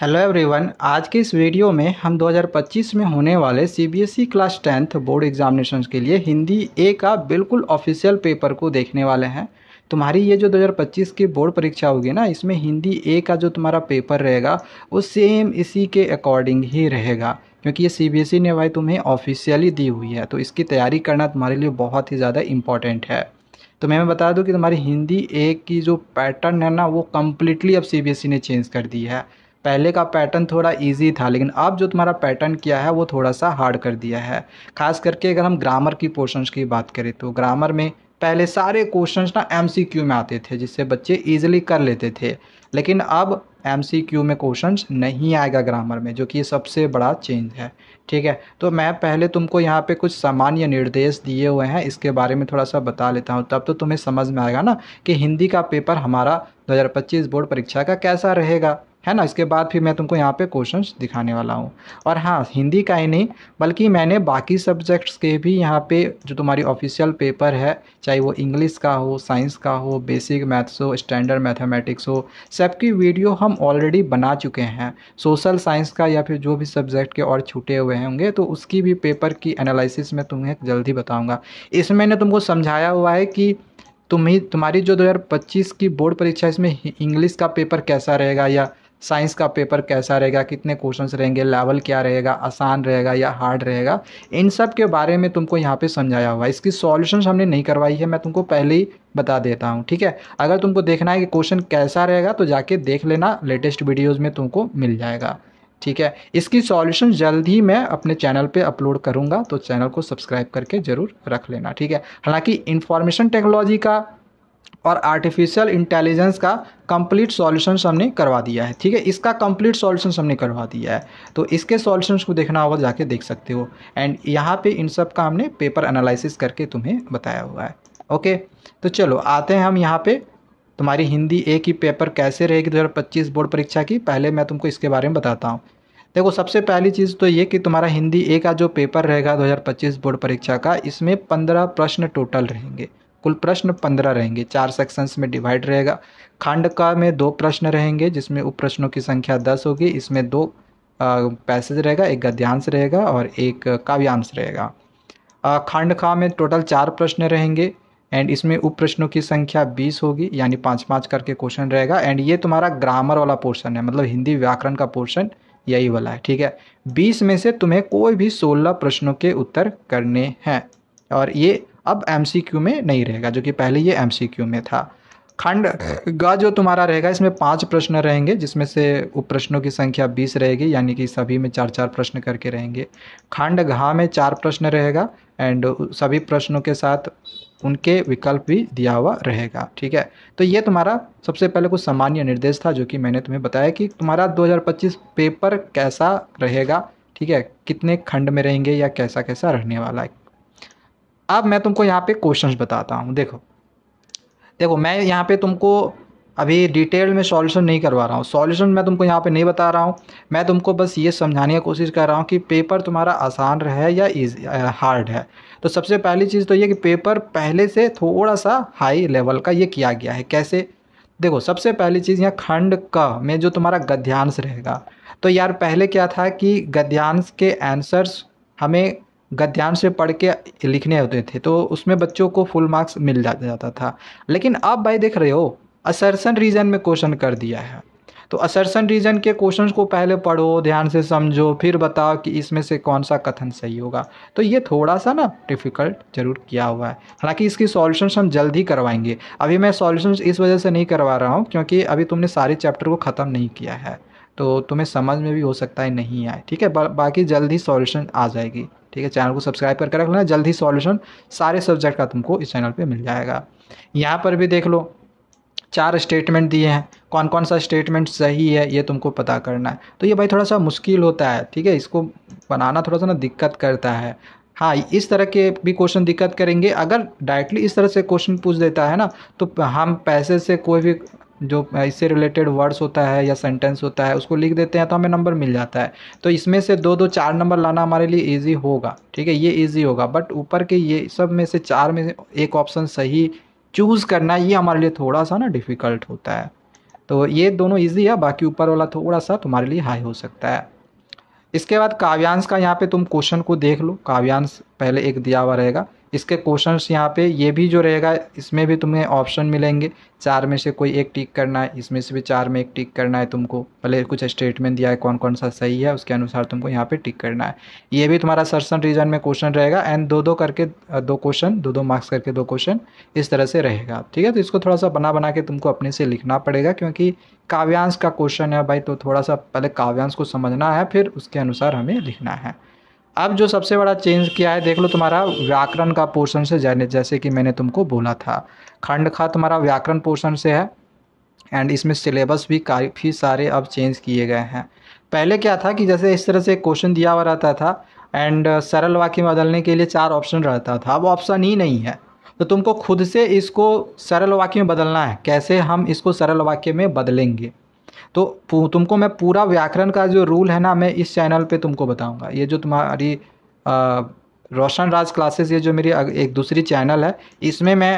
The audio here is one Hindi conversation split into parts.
हेलो एवरीवन आज के इस वीडियो में हम 2025 में होने वाले CBSE class e tenth board examination के लिए हिंदी ए का बिल्कुल ऑफिशियल पेपर को देखने वाले हैं तुम्हारी ये जो 2025 की बोर्ड परीक्षा होगी ना इसमें हिंदी ए का जो तुम्हारा पेपर रहेगा वो सेम इसी के अकॉर्डिंग ही रहेगा क्योंकि ये सीबीएसई e ने भाई तुम्हें ऑफिशियली दी हुई है तो इसकी तैयारी करना तुम्हारे लिए बहुत ही ज़्यादा इंपॉर्टेंट है तो मैं बता दूँ कि तुम्हारी हिंदी ए की जो पैटर्न है ना वो कम्प्लीटली अब सी e ने चेंज कर दी है पहले का पैटर्न थोड़ा इजी था लेकिन अब जो तुम्हारा पैटर्न किया है वो थोड़ा सा हार्ड कर दिया है खास करके अगर हम ग्रामर की पोर्शंस की बात करें तो ग्रामर में पहले सारे क्वेश्चंस ना एमसीक्यू में आते थे जिससे बच्चे इजीली कर लेते थे लेकिन अब एमसीक्यू में क्वेश्चंस नहीं आएगा ग्रामर में जो कि सबसे बड़ा चेंज है ठीक है तो मैं पहले तुमको यहाँ पे कुछ सामान्य निर्देश दिए हुए हैं इसके बारे में थोड़ा सा बता लेता हूँ तब तो तुम्हें समझ में आएगा ना कि हिंदी का पेपर हमारा दो बोर्ड परीक्षा का कैसा रहेगा है ना इसके बाद फिर मैं तुमको यहाँ पे क्वेश्चंस दिखाने वाला हूँ और हाँ हिंदी का ही नहीं बल्कि मैंने बाकी सब्जेक्ट्स के भी यहाँ पे जो तुम्हारी ऑफिशियल पेपर है चाहे वो इंग्लिश का हो साइंस का हो बेसिक मैथ्स हो स्टैंडर्ड मैथमेटिक्स हो सबकी वीडियो हम ऑलरेडी बना चुके हैं सोशल साइंस का या फिर जो भी सब्जेक्ट के और छूटे हुए होंगे तो उसकी भी पेपर की एनालिसिस में तुम्हें जल्दी बताऊँगा इसमें मैंने तुमको समझाया हुआ है कि तुम्हें तुम्हारी जो 2025 की बोर्ड परीक्षा इसमें इंग्लिश का पेपर कैसा रहेगा या साइंस का पेपर कैसा रहेगा कितने क्वेश्चंस रहेंगे लेवल क्या रहेगा आसान रहेगा या हार्ड रहेगा इन सब के बारे में तुमको यहाँ पे समझाया हुआ है इसकी सॉल्यूशन हमने नहीं करवाई है मैं तुमको पहले ही बता देता हूँ ठीक है अगर तुमको देखना है कि क्वेश्चन कैसा रहेगा तो जाके देख लेना लेटेस्ट वीडियोज़ में तुमको मिल जाएगा ठीक है इसकी सॉल्यूशन जल्द ही मैं अपने चैनल पे अपलोड करूँगा तो चैनल को सब्सक्राइब करके ज़रूर रख लेना ठीक है हालांकि इन्फॉर्मेशन टेक्नोलॉजी का और आर्टिफिशियल इंटेलिजेंस का कंप्लीट सॉल्यूशन हमने करवा दिया है ठीक है इसका कंप्लीट सॉल्यूशन हमने करवा दिया है तो इसके सॉल्यूशंस को देखना होगा जाके देख सकते हो एंड यहाँ पे इन सब का हमने पेपर एनालिसिस करके तुम्हें बताया हुआ है ओके तो चलो आते हैं हम यहाँ पे तुम्हारी हिंदी ए की पेपर कैसे रहेगी दो हज़ार पच्चीस बोर्ड परीक्षा की पहले मैं तुमको इसके बारे में बताता हूँ देखो सबसे पहली चीज़ तो ये कि तुम्हारा हिंदी ए का जो पेपर रहेगा 2025 बोर्ड परीक्षा का इसमें 15 प्रश्न टोटल रहेंगे कुल प्रश्न पंद्रह रहेंगे चार सेक्शंस में डिवाइड रहेगा खंड का में दो प्रश्न रहेंगे जिसमें उप प्रश्नों की संख्या दस होगी इसमें दो पैसेज रहेगा एक गद्यांश रहेगा और एक काव्यांश रहेगा खंड खा में टोटल चार प्रश्न रहेंगे एंड इसमें उप प्रश्नों की संख्या बीस होगी यानी पाँच पाँच करके क्वेश्चन रहेगा एंड ये तुम्हारा ग्रामर वाला पोर्शन है मतलब हिंदी व्याकरण का पोर्शन यही वाला है ठीक है बीस में से तुम्हें कोई भी सोलह प्रश्नों के उत्तर करने हैं और ये अब एम में नहीं रहेगा जो कि पहले ये एम में था खंड ग जो तुम्हारा रहेगा इसमें पांच प्रश्न रहेंगे जिसमें से उप प्रश्नों की संख्या बीस रहेगी यानी कि सभी में चार चार प्रश्न करके रहेंगे खंड घा में चार प्रश्न रहेगा एंड सभी प्रश्नों के साथ उनके विकल्प भी दिया हुआ रहेगा ठीक है तो ये तुम्हारा सबसे पहले कुछ सामान्य निर्देश था जो कि मैंने तुम्हें बताया कि तुम्हारा 2025 पेपर कैसा रहेगा ठीक है कितने खंड में रहेंगे या कैसा कैसा रहने वाला है अब मैं तुमको यहाँ पे क्वेश्चंस बताता हूँ देखो देखो मैं यहाँ पे तुमको अभी डिटेल में सॉल्यूशन नहीं करवा रहा हूँ सॉल्यूशन मैं तुमको यहाँ पे नहीं बता रहा हूँ मैं तुमको बस ये समझाने की कोशिश कर रहा हूँ कि पेपर तुम्हारा आसान रहे या इजी हार्ड है तो सबसे पहली चीज़ तो ये कि पेपर पहले से थोड़ा सा हाई लेवल का ये किया गया है कैसे देखो सबसे पहली चीज़ यहाँ खंड क में जो तुम्हारा गद्यांश रहेगा तो यार पहले क्या था कि गद्यांश के आंसर्स हमें गद्यांश से पढ़ के लिखने होते थे तो उसमें बच्चों को फुल मार्क्स मिल जा, जाता था लेकिन अब भाई देख रहे हो असरसन रीजन में क्वेश्चन कर दिया है तो असरसन रीजन के क्वेश्चन को पहले पढ़ो ध्यान से समझो फिर बताओ कि इसमें से कौन सा कथन सही होगा तो ये थोड़ा सा ना डिफ़िकल्ट जरूर किया हुआ है हालांकि इसकी सॉल्यूशन हम जल्द ही करवाएंगे अभी मैं सॉल्यूशन इस वजह से नहीं करवा रहा हूँ क्योंकि अभी तुमने सारे चैप्टर को ख़त्म नहीं किया है तो तुम्हें समझ में भी हो सकता है नहीं आए ठीक है बा, बाकी जल्द ही सॉल्यूशन आ जाएगी ठीक है चैनल को सब्सक्राइब करके रख लेना जल्द ही सॉल्यूशन सारे सब्जेक्ट का तुमको इस चैनल पे मिल जाएगा यहाँ पर भी देख लो चार स्टेटमेंट दिए हैं कौन कौन सा स्टेटमेंट सही है ये तुमको पता करना है तो ये भाई थोड़ा सा मुश्किल होता है ठीक है इसको बनाना थोड़ा सा ना दिक्कत करता है हाँ इस तरह के भी क्वेश्चन दिक्कत करेंगे अगर डायरेक्टली इस तरह से क्वेश्चन पूछ देता है ना तो हम पैसे से कोई भी जो इससे रिलेटेड वर्ड्स होता है या सेंटेंस होता है उसको लिख देते हैं तो हमें नंबर मिल जाता है तो इसमें से दो दो चार नंबर लाना हमारे लिए ईजी होगा ठीक है ये ईजी होगा बट ऊपर के ये सब में से चार में एक ऑप्शन सही चूज़ करना ये हमारे लिए थोड़ा सा ना डिफ़िकल्ट होता है तो ये दोनों ईजी है बाकी ऊपर वाला थोड़ा सा तुम्हारे लिए हाई हो सकता है इसके बाद काव्यांश का यहाँ पे तुम क्वेश्चन को देख लो काव्यांश पहले एक दिया हुआ रहेगा इसके क्वेश्चंस यहाँ पे ये भी जो रहेगा इसमें भी तुम्हें ऑप्शन मिलेंगे चार में से कोई एक टिक करना है इसमें से भी चार में एक टिक करना है तुमको पहले कुछ स्टेटमेंट दिया है कौन कौन सा सही है उसके अनुसार तुमको यहाँ पे टिक करना है ये भी तुम्हारा सरसन रीजन में क्वेश्चन रहेगा एंड दो दो करके दो क्वेश्चन दो दो मार्क्स करके दो क्वेश्चन इस तरह से रहेगा ठीक है तो इसको थोड़ा सा बना बना के तुमको अपने से लिखना पड़ेगा क्योंकि काव्यांश का क्वेश्चन है भाई तो थोड़ा सा पहले काव्यांश को समझना है फिर उसके अनुसार हमें लिखना है अब जो सबसे बड़ा चेंज किया है देख लो तुम्हारा व्याकरण का पोर्शन से जाने जैसे कि मैंने तुमको बोला था खंड खा तुम्हारा व्याकरण पोर्शन से है एंड इसमें सिलेबस भी काफ़ी सारे अब चेंज किए गए हैं पहले क्या था कि जैसे इस तरह से क्वेश्चन दिया हुआ रहता था एंड uh, सरल वाक्य में बदलने के लिए चार ऑप्शन रहता था अब ऑप्शन ही नहीं है तो तुमको खुद से इसको सरल वाक्य में बदलना है कैसे हम इसको सरल वाक्य में बदलेंगे तो तुमको मैं पूरा व्याकरण का जो रूल है ना मैं इस चैनल पे तुमको बताऊंगा ये जो तुम्हारी रोशन राज क्लासेस ये जो मेरी एक दूसरी चैनल है इसमें मैं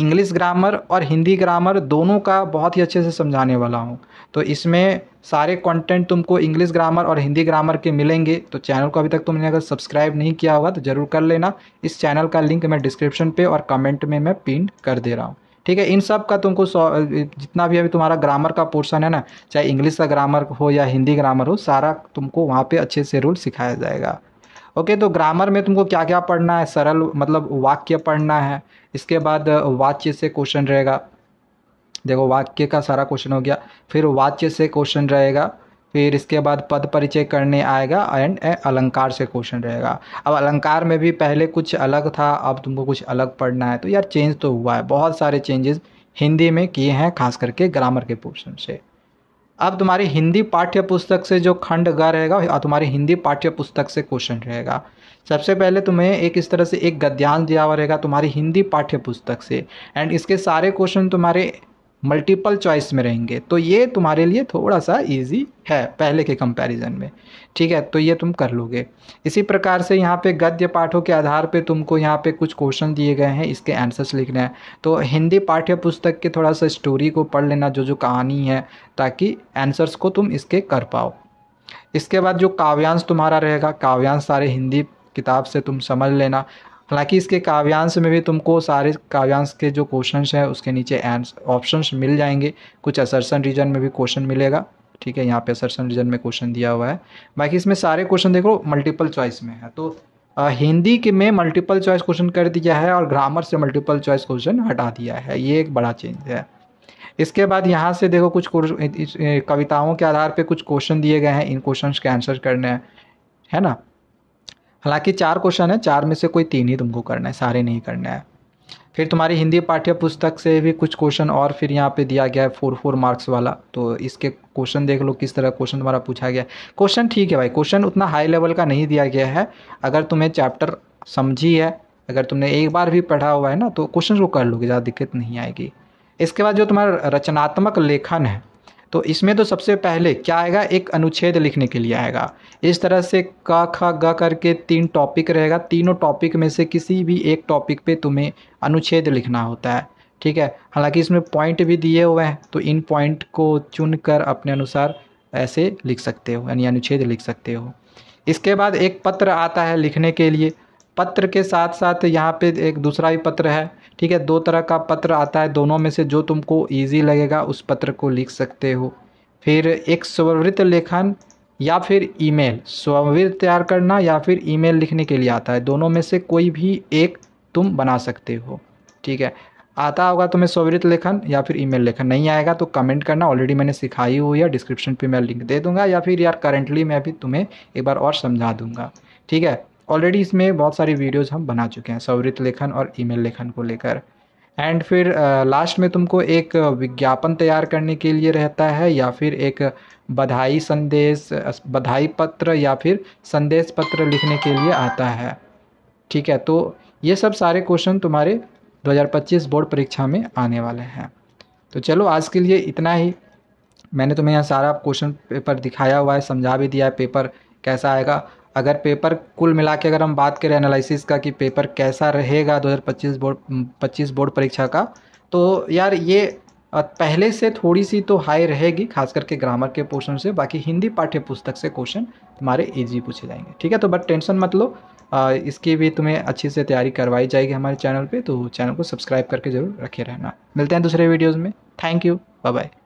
इंग्लिश ग्रामर और हिंदी ग्रामर दोनों का बहुत ही अच्छे से समझाने वाला हूँ तो इसमें सारे कंटेंट तुमको इंग्लिश ग्रामर और हिंदी ग्रामर के मिलेंगे तो चैनल को अभी तक तुमने अगर सब्सक्राइब नहीं किया होगा तो ज़रूर कर लेना इस चैनल का लिंक मैं डिस्क्रिप्शन पे और कमेंट में मैं पिन कर दे रहा हूँ ठीक है इन सब का तुमको जितना भी अभी तुम्हारा ग्रामर का पोर्शन है ना चाहे इंग्लिश का ग्रामर हो या हिंदी ग्रामर हो सारा तुमको वहाँ पे अच्छे से रूल सिखाया जाएगा ओके तो ग्रामर में तुमको क्या क्या पढ़ना है सरल मतलब वाक्य पढ़ना है इसके बाद वाच्य से क्वेश्चन रहेगा देखो वाक्य का सारा क्वेश्चन हो गया फिर वाच्य से क्वेश्चन रहेगा फिर इसके बाद पद परिचय करने आएगा एंड अलंकार से क्वेश्चन रहेगा अब अलंकार में भी पहले कुछ अलग था अब तुमको कुछ अलग पढ़ना है तो यार चेंज तो हुआ है बहुत सारे चेंजेस हिंदी में किए हैं खास करके ग्रामर के पोर्शन से अब तुम्हारी हिंदी पाठ्य पुस्तक से जो खंड ग रहेगा और तुम्हारी हिंदी पाठ्य पुस्तक से क्वेश्चन रहेगा सबसे पहले तुम्हें एक इस तरह से एक गद्यांश दिया हुआ रहेगा तुम्हारी हिंदी पाठ्य पुस्तक से एंड इसके सारे क्वेश्चन तुम्हारे मल्टीपल चॉइस में रहेंगे तो ये तुम्हारे लिए थोड़ा सा इजी है पहले के कंपैरिजन में ठीक है तो ये तुम कर लोगे इसी प्रकार से यहाँ पे गद्य पाठों के आधार पे तुमको यहाँ पे कुछ क्वेश्चन दिए गए हैं इसके आंसर्स लिखने हैं तो हिंदी पाठ्य पुस्तक के थोड़ा सा स्टोरी को पढ़ लेना जो जो कहानी है ताकि आंसर्स को तुम इसके कर पाओ इसके बाद जो काव्यांश तुम्हारा रहेगा काव्यांश सारे हिंदी किताब से तुम समझ लेना हालांकि इसके काव्यांश में भी तुमको सारे काव्यांश के जो क्वेश्चन हैं उसके नीचे ऑप्शन मिल जाएंगे कुछ असरसन रीजन में भी क्वेश्चन मिलेगा ठीक है यहाँ पे असरसन रीजन में क्वेश्चन दिया हुआ है बाकी इसमें सारे क्वेश्चन देखो मल्टीपल चॉइस में है तो आ, हिंदी के में मल्टीपल चॉइस क्वेश्चन कर दिया है और ग्रामर से मल्टीपल चॉइस क्वेश्चन हटा दिया है ये एक बड़ा चेंज है इसके बाद यहाँ से देखो कुछ कविताओं के आधार पर कुछ क्वेश्चन दिए गए हैं इन क्वेश्चन के आंसर करने हैं है ना हालांकि चार क्वेश्चन है चार में से कोई तीन ही तुमको करना है सारे नहीं करना है फिर तुम्हारी हिंदी पाठ्य पुस्तक से भी कुछ क्वेश्चन और फिर यहाँ पे दिया गया है फोर फोर मार्क्स वाला तो इसके क्वेश्चन देख लो किस तरह क्वेश्चन तुम्हारा पूछा गया क्वेश्चन ठीक है भाई क्वेश्चन उतना हाई लेवल का नहीं दिया गया है अगर तुम्हें चैप्टर समझी है अगर तुमने एक बार भी पढ़ा हुआ है ना तो क्वेश्चन को कर लोगे ज़्यादा दिक्कत नहीं आएगी इसके बाद जो तुम्हारा रचनात्मक लेखन है तो इसमें तो सबसे पहले क्या आएगा एक अनुच्छेद लिखने के लिए आएगा इस तरह से क ख ग करके तीन टॉपिक रहेगा तीनों टॉपिक में से किसी भी एक टॉपिक पे तुम्हें अनुच्छेद लिखना होता है ठीक है हालांकि इसमें पॉइंट भी दिए हुए हैं तो इन पॉइंट को चुन कर अपने अनुसार ऐसे लिख सकते हो यानी अनुच्छेद लिख सकते हो इसके बाद एक पत्र आता है लिखने के लिए पत्र के साथ साथ यहाँ पे एक दूसरा भी पत्र है ठीक है दो तरह का पत्र आता है दोनों में से जो तुमको ईजी लगेगा उस पत्र को लिख सकते हो फिर एक स्वृत्त लेखन या फिर ईमेल स्ववृत्त तैयार करना या फिर ईमेल लिखने के लिए आता है दोनों में से कोई भी एक तुम बना सकते हो ठीक है आता होगा तुम्हें स्ववृत्त लेखन या फिर ईमेल लेखन नहीं आएगा तो कमेंट करना ऑलरेडी मैंने सिखाई हुई है डिस्क्रिप्शन पे मैं लिंक दे दूंगा या फिर यार करेंटली मैं भी तुम्हें एक बार और समझा दूंगा ठीक है ऑलरेडी इसमें बहुत सारी वीडियोज हम बना चुके हैं सवृत लेखन और ईमेल लेखन को लेकर एंड फिर लास्ट में तुमको एक विज्ञापन तैयार करने के लिए रहता है या फिर एक बधाई संदेश बधाई पत्र या फिर संदेश पत्र लिखने के लिए आता है ठीक है तो ये सब सारे क्वेश्चन तुम्हारे 2025 बोर्ड परीक्षा में आने वाले हैं तो चलो आज के लिए इतना ही मैंने तुम्हें यहाँ सारा क्वेश्चन पेपर दिखाया हुआ है समझा भी दिया है पेपर कैसा आएगा अगर पेपर कुल मिला के अगर हम बात करें एनालिसिस का कि पेपर कैसा रहेगा 2025 बोर्ड 25 बोर्ड परीक्षा का तो यार ये पहले से थोड़ी सी तो हाई रहेगी खास करके ग्रामर के पोर्शन से बाकी हिंदी पाठ्य पुस्तक से क्वेश्चन तुम्हारे इजी पूछे जाएंगे ठीक है तो बट टेंशन मत लो इसकी भी तुम्हें अच्छी से तैयारी करवाई जाएगी हमारे चैनल पे तो चैनल को सब्सक्राइब करके जरूर रखे रहना मिलते हैं दूसरे वीडियोज़ में थैंक यू बाय बाय